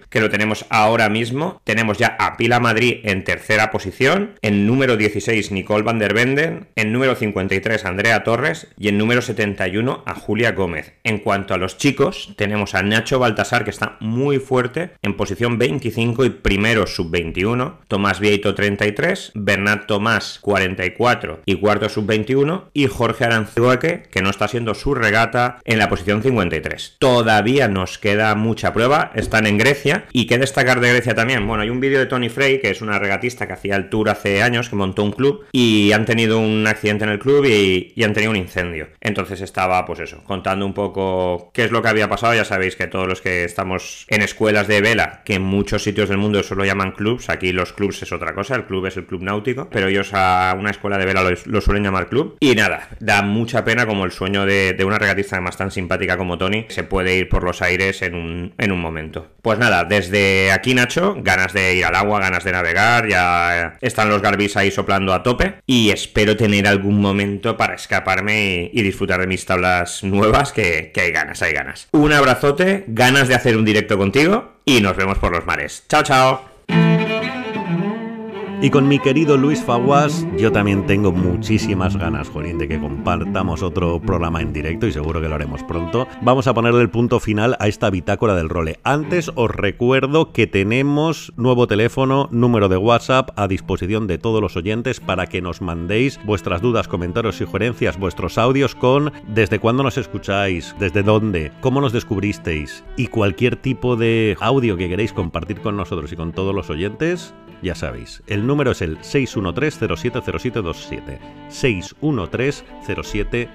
que lo tenemos ahora mismo, tenemos ya a Pila Madrid en tercera posición, en número 16 Nicole van der Venden, en número 53 Andrea Torres y en número 71 a Julia Gómez. En cuanto a los chicos, tenemos a Nacho Baltasar que está muy fuerte en posición 25 y primero sub 21, Tomás Vieito 33, Bernat Tomás 44 y cuarto sub 21 y Jorge Aranzuaque que no está haciendo su regata en la posición 53. Todavía nos queda mucha prueba, están en Grecia. ¿Y qué destacar de Grecia también? Bueno, hay un vídeo de Tony Frey, que es una regatista que hacía el tour hace años, que montó un club y han tenido un accidente en el club y, han tenido un incendio. Entonces estaba, pues eso, contando un poco qué es lo que había pasado. Ya sabéis que todos los que estamos en escuelas de vela, que en muchos sitios del mundo solo llaman clubs, aquí los clubs es otra cosa, el club es el club náutico, pero ellos a una escuela de vela lo, suelen llamar club. Y nada, da mucha pena como el sueño de, de una regatista más tan simpática como Tony, se puede ir por los aires en un, momento. Pues nada, desde aquí Nacho, ganas de ir al agua, ganas de navegar, ya están los garbis ahí soplando a tope y espero tener algún momento para escaparme y, disfrutar de mis tablas nuevas, que, que hay ganas, hay ganas. Un abrazote, ganas de hacer un directo contigo y nos vemos por los mares. Chao, chao. Y con mi querido Luis Faguas, yo también tengo muchísimas ganas, jolín, de que compartamos otro programa en directo y seguro que lo haremos pronto. Vamos a ponerle el punto final a esta bitácora del role. Antes os recuerdo que tenemos nuevo teléfono, número de WhatsApp a disposición de todos los oyentes para que nos mandéis vuestras dudas, comentarios sugerencias, vuestros audios con desde cuándo nos escucháis, desde dónde, cómo nos descubristeis y cualquier tipo de audio que queréis compartir con nosotros y con todos los oyentes, ya sabéis, el número es el 613-070727. 613-070727.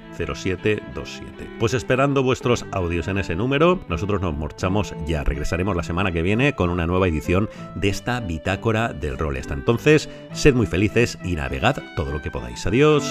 Pues esperando vuestros audios en ese número, nosotros nos marchamos ya. Regresaremos la semana que viene con una nueva edición de esta bitácora del rol. Hasta entonces, sed muy felices y navegad todo lo que podáis. Adiós.